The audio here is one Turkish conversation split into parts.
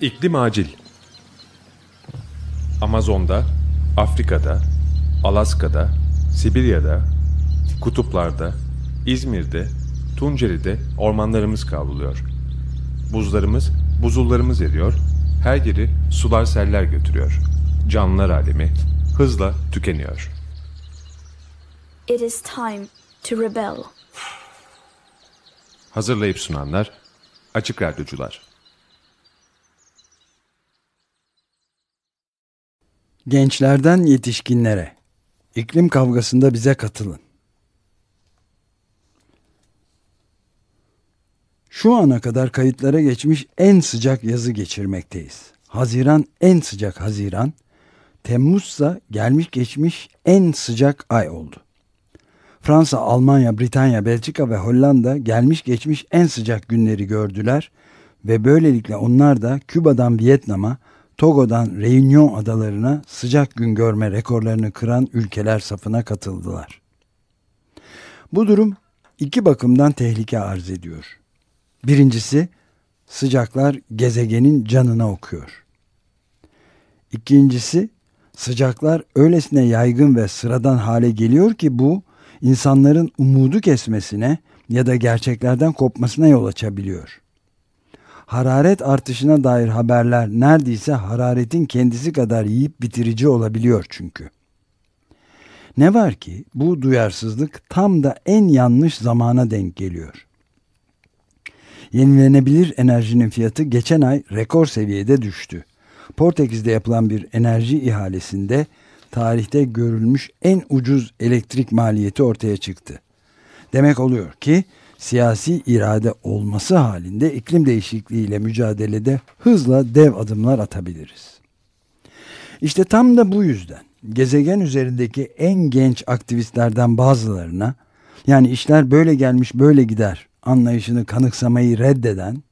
İklim acil. Amazon'da, Afrika'da, Alaska'da, Sibirya'da, kutuplarda, İzmir'de, Tunceli'de ormanlarımız kavruluyor. Buzlarımız, buzullarımız eriyor, her yeri sular seller götürüyor. Canlılar alemi hızla tükeniyor. It is time to rebel. Hazırlayıp sunanlar Açık Radyocular. Gençlerden yetişkinlere iklim kavgasında bize katılın. Şu ana kadar kayıtlara geçmiş en sıcak yazı geçirmekteyiz. Haziran en sıcak Haziran, Temmuzsa gelmiş geçmiş en sıcak ay oldu. Fransa, Almanya, Britanya, Belçika ve Hollanda gelmiş geçmiş en sıcak günleri gördüler ve böylelikle onlar da Küba'dan Vietnam'a, Togo'dan Reunion adalarına sıcak gün görme rekorlarını kıran ülkeler safına katıldılar. Bu durum iki bakımdan tehlike arz ediyor. Birincisi sıcaklar gezegenin canına okuyor. İkincisi sıcaklar öylesine yaygın ve sıradan hale geliyor ki bu insanların umudu kesmesine ya da gerçeklerden kopmasına yol açabiliyor. Hararet artışına dair haberler neredeyse hararetin kendisi kadar yiyip bitirici olabiliyor çünkü. Ne var ki bu duyarsızlık tam da en yanlış zamana denk geliyor. Yenilenebilir enerjinin fiyatı geçen ay rekor seviyede düştü. Portekiz'de yapılan bir enerji ihalesinde tarihte görülmüş en ucuz elektrik maliyeti ortaya çıktı. Demek oluyor ki siyasi irade olması halinde iklim değişikliğiyle mücadelede hızla dev adımlar atabiliriz. İşte tam da bu yüzden gezegen üzerindeki en genç aktivistlerden bazılarına yani işler böyle gelmiş böyle gider anlayışını kanıksamayı reddeden,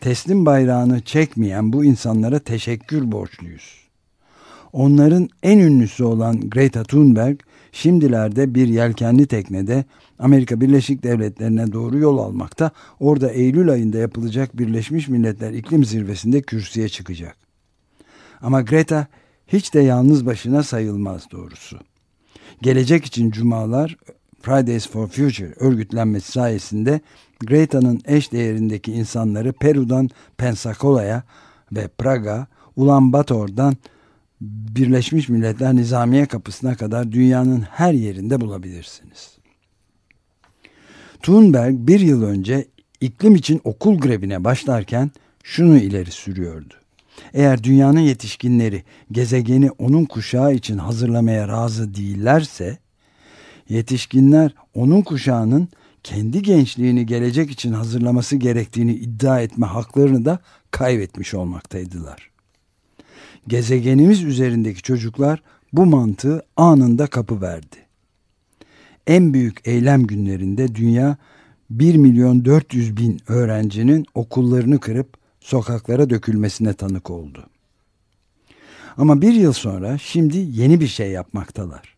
teslim bayrağını çekmeyen bu insanlara teşekkür borçluyuz. Onların en ünlüsü olan Greta Thunberg şimdilerde bir yelkenli teknede Amerika Birleşik Devletleri'ne doğru yol almakta. Orada Eylül ayında yapılacak Birleşmiş Milletler İklim Zirvesi'nde kürsüye çıkacak. Ama Greta hiç de yalnız başına sayılmaz doğrusu. Gelecek için cumalar Fridays for Future örgütlenmesi sayesinde Greta'nın eş değerindeki insanları Peru'dan Pensacola'ya ve Praga, Ulan Bator'dan Birleşmiş Milletler Nizamiye kapısına kadar dünyanın her yerinde bulabilirsiniz. Thunberg bir yıl önce iklim için okul grevine başlarken şunu ileri sürüyordu. Eğer dünyanın yetişkinleri gezegeni onun kuşağı için hazırlamaya razı değillerse yetişkinler onun kuşağının kendi gençliğini gelecek için hazırlaması gerektiğini iddia etme haklarını da kaybetmiş olmaktaydılar. Gezegenimiz üzerindeki çocuklar bu mantığı anında kapı verdi. En büyük eylem günlerinde dünya 1 milyon 400 bin öğrencinin okullarını kırıp sokaklara dökülmesine tanık oldu. Ama bir yıl sonra şimdi yeni bir şey yapmaktalar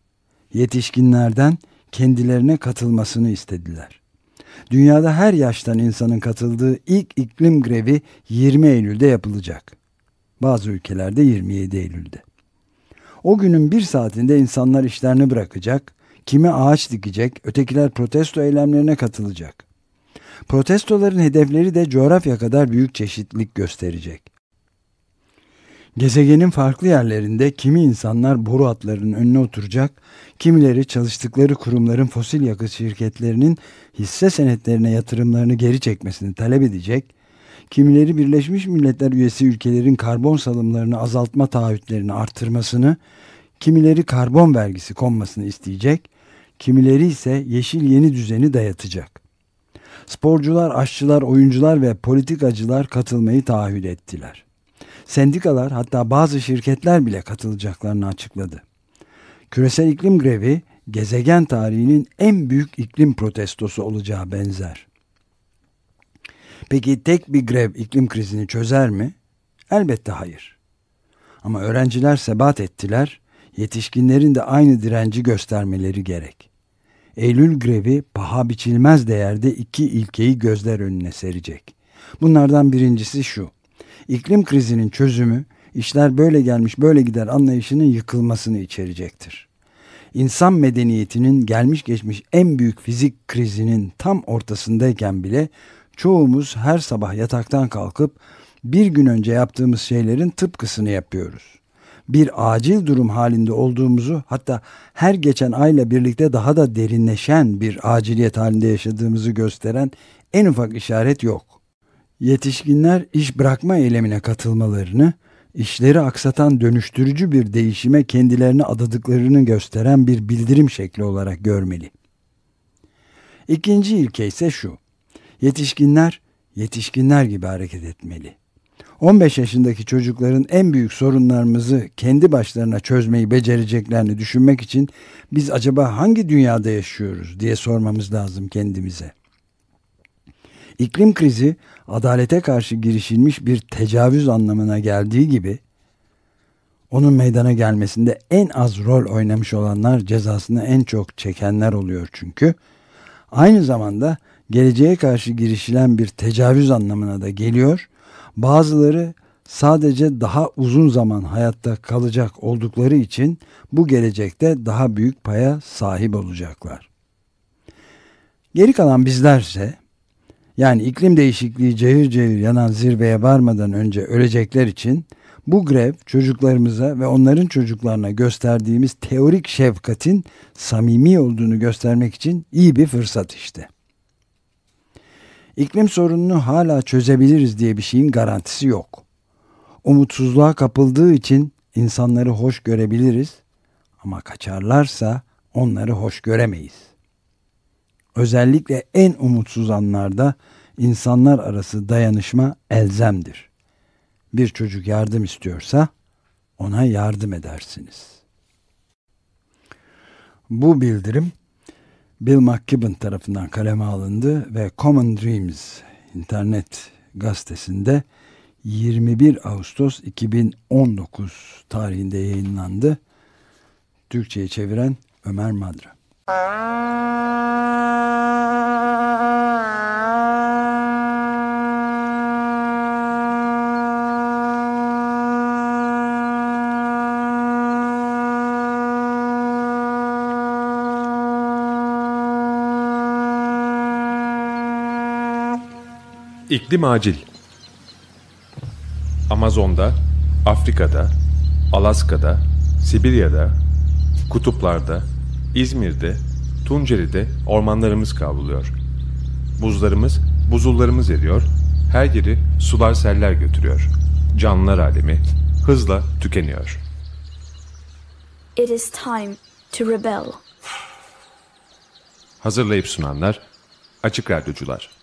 yetişkinlerden kendilerine katılmasını istediler. Dünyada her yaştan insanın katıldığı ilk iklim grevi 20 Eylül'de yapılacak. Bazı ülkelerde 27 Eylül'de. O günün bir saatinde insanlar işlerini bırakacak, kimi ağaç dikecek, ötekiler protesto eylemlerine katılacak. Protestoların hedefleri de coğrafya kadar büyük çeşitlilik gösterecek. Gezegenin farklı yerlerinde kimi insanlar boru hatlarının önüne oturacak, kimileri çalıştıkları kurumların fosil yakıt şirketlerinin hisse senetlerine yatırımlarını geri çekmesini talep edecek, kimileri Birleşmiş Milletler üyesi ülkelerin karbon salımlarını azaltma taahhütlerini artırmasını, kimileri karbon vergisi konmasını isteyecek, kimileri ise yeşil yeni düzeni dayatacak. Sporcular, aşçılar, oyuncular ve politikacılar katılmayı taahhüt ettiler. Sendikalar hatta bazı şirketler bile katılacaklarını açıkladı. Küresel iklim grevi gezegen tarihinin en büyük iklim protestosu olacağı benzer. Peki tek bir grev iklim krizini çözer mi? Elbette hayır. Ama öğrenciler sebat ettiler, yetişkinlerin de aynı direnci göstermeleri gerek. Eylül grevi paha biçilmez değerde iki ilkeyi gözler önüne serecek. Bunlardan birincisi şu iklim krizinin çözümü işler böyle gelmiş böyle gider anlayışının yıkılmasını içerecektir. İnsan medeniyetinin gelmiş geçmiş en büyük fizik krizinin tam ortasındayken bile çoğumuz her sabah yataktan kalkıp bir gün önce yaptığımız şeylerin tıpkısını yapıyoruz. Bir acil durum halinde olduğumuzu hatta her geçen ayla birlikte daha da derinleşen bir aciliyet halinde yaşadığımızı gösteren en ufak işaret yok yetişkinler iş bırakma eylemine katılmalarını, işleri aksatan dönüştürücü bir değişime kendilerini adadıklarını gösteren bir bildirim şekli olarak görmeli. İkinci ilke ise şu. Yetişkinler, yetişkinler gibi hareket etmeli. 15 yaşındaki çocukların en büyük sorunlarımızı kendi başlarına çözmeyi becereceklerini düşünmek için biz acaba hangi dünyada yaşıyoruz diye sormamız lazım kendimize. İklim krizi adalete karşı girişilmiş bir tecavüz anlamına geldiği gibi onun meydana gelmesinde en az rol oynamış olanlar cezasını en çok çekenler oluyor çünkü. Aynı zamanda geleceğe karşı girişilen bir tecavüz anlamına da geliyor. Bazıları sadece daha uzun zaman hayatta kalacak oldukları için bu gelecekte daha büyük paya sahip olacaklar. Geri kalan bizlerse yani iklim değişikliği cehir cehir yanan zirveye varmadan önce ölecekler için bu grev çocuklarımıza ve onların çocuklarına gösterdiğimiz teorik şefkatin samimi olduğunu göstermek için iyi bir fırsat işte. İklim sorununu hala çözebiliriz diye bir şeyin garantisi yok. Umutsuzluğa kapıldığı için insanları hoş görebiliriz ama kaçarlarsa onları hoş göremeyiz.'' Özellikle en umutsuz anlarda insanlar arası dayanışma elzemdir. Bir çocuk yardım istiyorsa ona yardım edersiniz. Bu bildirim Bill McKibben tarafından kaleme alındı ve Common Dreams internet gazetesinde 21 Ağustos 2019 tarihinde yayınlandı. Türkçe'ye çeviren Ömer Madra. İklim acil. Amazon'da, Afrika'da, Alaska'da, Sibirya'da, kutuplarda, İzmir'de, Tunceli'de ormanlarımız kavruluyor. Buzlarımız, buzullarımız eriyor, her yeri sular seller götürüyor. Canlılar alemi hızla tükeniyor. It is time to rebel. Hazırlayıp sunanlar Açık Radyocular